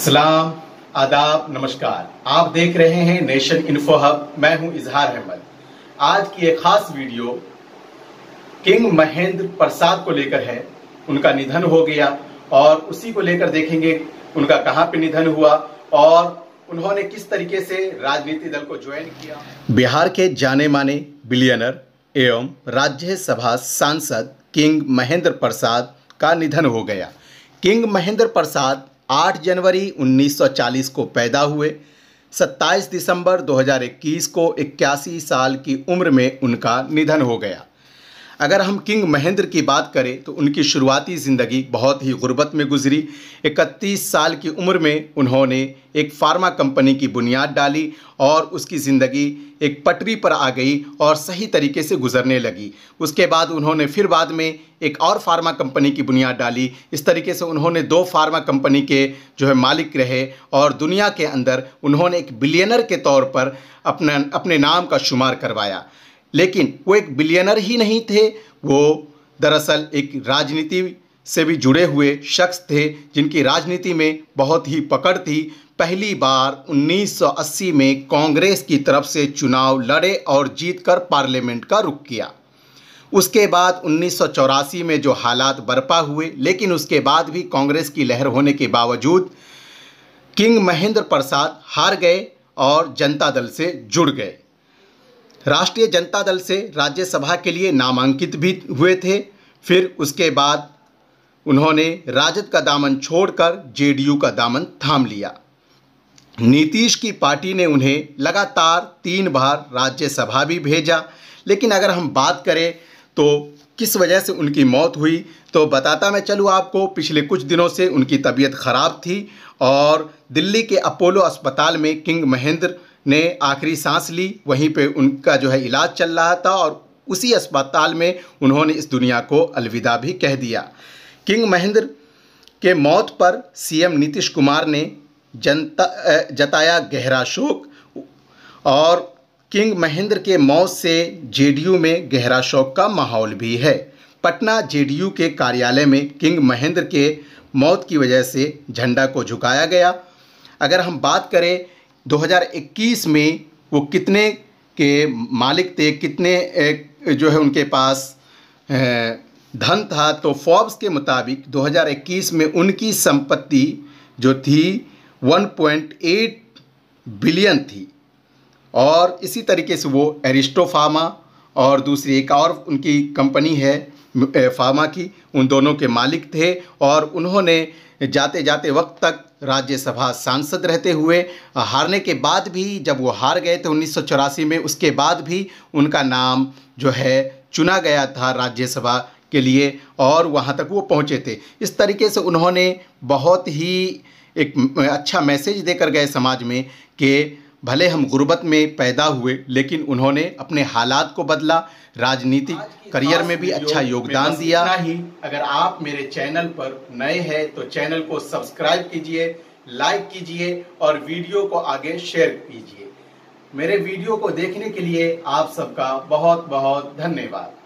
सलाम आदाब नमस्कार आप देख रहे हैं नेशन इन्फो हब मैं हूं इजहार अहमद आज की एक खास वीडियो किंग महेंद्र प्रसाद को लेकर है उनका निधन हो गया और उसी को लेकर देखेंगे उनका कहाँ पे निधन हुआ और उन्होंने किस तरीके से राजनीति दल को ज्वाइन किया बिहार के जाने माने बिलियनर एवं राज्यसभा सांसद किंग महेंद्र प्रसाद का निधन हो गया किंग महेंद्र प्रसाद 8 जनवरी 1940 को पैदा हुए 27 दिसंबर 2021 को इक्यासी साल की उम्र में उनका निधन हो गया अगर हम किंग महेंद्र की बात करें तो उनकी शुरुआती ज़िंदगी बहुत ही गुर्बत में गुजरी 31 साल की उम्र में उन्होंने एक फार्मा कंपनी की बुनियाद डाली और उसकी ज़िंदगी एक पटरी पर आ गई और सही तरीके से गुजरने लगी उसके बाद उन्होंने फिर बाद में एक और फार्मा कंपनी की बुनियाद डाली इस तरीके से उन्होंने दो फार्मा कंपनी के जो है मालिक रहे और दुनिया के अंदर उन्होंने एक बिलियनर के तौर पर अपना अपने नाम का शुमार करवाया लेकिन वो एक बिलियनर ही नहीं थे वो दरअसल एक राजनीति से भी जुड़े हुए शख्स थे जिनकी राजनीति में बहुत ही पकड़ थी पहली बार 1980 में कांग्रेस की तरफ से चुनाव लड़े और जीतकर पार्लियामेंट का रुख किया उसके बाद उन्नीस में जो हालात बरपा हुए लेकिन उसके बाद भी कांग्रेस की लहर होने के बावजूद किंग महेंद्र प्रसाद हार गए और जनता दल से जुड़ गए राष्ट्रीय जनता दल से राज्यसभा के लिए नामांकित भी हुए थे फिर उसके बाद उन्होंने राजद का दामन छोड़कर जेडीयू का दामन थाम लिया नीतीश की पार्टी ने उन्हें लगातार तीन बार राज्यसभा भी भेजा लेकिन अगर हम बात करें तो किस वजह से उनकी मौत हुई तो बताता मैं चलूँ आपको पिछले कुछ दिनों से उनकी तबीयत खराब थी और दिल्ली के अपोलो अस्पताल में किंग महेंद्र ने आखिरी सांस ली वहीं पे उनका जो है इलाज चल रहा था और उसी अस्पताल में उन्होंने इस दुनिया को अलविदा भी कह दिया किंग महेंद्र के मौत पर सीएम नीतीश कुमार ने जनता जताया गहरा शोक और किंग महेंद्र के मौत से जेडीयू में गहरा शोक का माहौल भी है पटना जेडीयू के कार्यालय में किंग महेंद्र के मौत की वजह से झंडा को झुकाया गया अगर हम बात करें 2021 में वो कितने के मालिक थे कितने जो है उनके पास धन था तो फोर्ब्स के मुताबिक 2021 में उनकी संपत्ति जो थी 1.8 बिलियन थी और इसी तरीके से वो एरिस्टोफार्मा और दूसरी एक और उनकी कंपनी है फार्मा की उन दोनों के मालिक थे और उन्होंने जाते जाते वक्त तक राज्यसभा सांसद रहते हुए हारने के बाद भी जब वो हार गए थे उन्नीस में उसके बाद भी उनका नाम जो है चुना गया था राज्यसभा के लिए और वहाँ तक वो पहुँचे थे इस तरीके से उन्होंने बहुत ही एक अच्छा मैसेज देकर गए समाज में कि भले हम गुर्बत में पैदा हुए लेकिन उन्होंने अपने हालात को बदला राजनीतिक करियर में भी अच्छा योगदान दिया ही अगर आप मेरे चैनल पर नए हैं तो चैनल को सब्सक्राइब कीजिए लाइक कीजिए और वीडियो को आगे शेयर कीजिए मेरे वीडियो को देखने के लिए आप सबका बहुत बहुत धन्यवाद